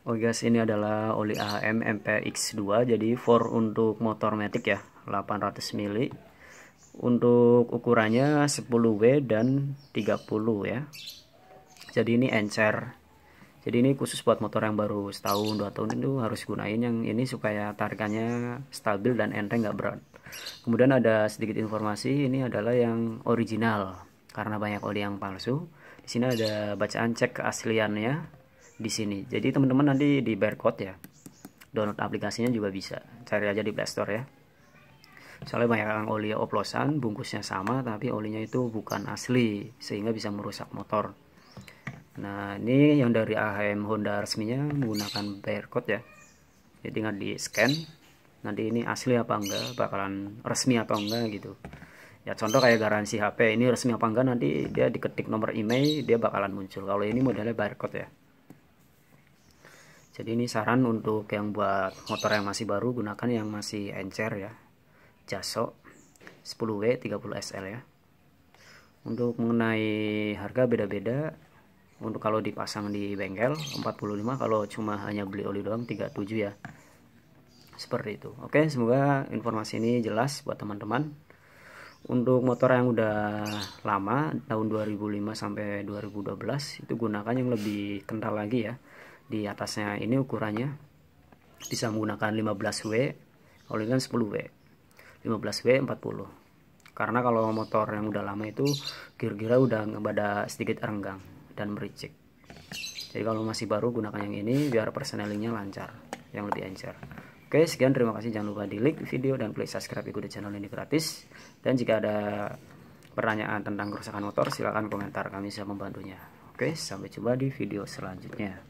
Oke oh, guys, ini adalah oli AHM MPX2 jadi for untuk motor matic ya, 800 mili. Untuk ukurannya 10W dan 30 ya. Jadi ini encer. Jadi ini khusus buat motor yang baru setahun, dua tahun itu harus gunain yang ini supaya tarikannya stabil dan enteng nggak berat. Kemudian ada sedikit informasi, ini adalah yang original karena banyak oli yang palsu. Di sini ada bacaan cek keasliannya di sini. Jadi teman-teman nanti di barcode ya. Download aplikasinya juga bisa. Cari aja di Playstore ya. Soalnya banyak yang oli oplosan, bungkusnya sama tapi olinya itu bukan asli sehingga bisa merusak motor. Nah, ini yang dari AHM Honda resminya menggunakan barcode ya. Jadi tinggal di scan. Nanti ini asli apa enggak, bakalan resmi apa enggak gitu ya contoh kayak garansi HP ini resmi apa enggak nanti dia diketik nomor email dia bakalan muncul kalau ini modelnya barcode ya jadi ini saran untuk yang buat motor yang masih baru gunakan yang masih encer ya jaso 10W 30 SL ya untuk mengenai harga beda-beda untuk kalau dipasang di bengkel 45 kalau cuma hanya beli oli doang 37 ya seperti itu oke semoga informasi ini jelas buat teman-teman untuk motor yang udah lama tahun 2005 sampai 2012 itu gunakan yang lebih kental lagi ya di atasnya ini ukurannya bisa menggunakan 15W kalau ini kan 10W 15W 40 karena kalau motor yang udah lama itu kira-kira udah pada sedikit renggang dan mericik jadi kalau masih baru gunakan yang ini biar persenelingnya lancar yang lebih encer Oke, sekian terima kasih. Jangan lupa di like video dan please subscribe ikuti channel ini gratis. Dan jika ada pertanyaan tentang kerusakan motor, silahkan komentar. Kami bisa membantunya. Oke, sampai jumpa di video selanjutnya.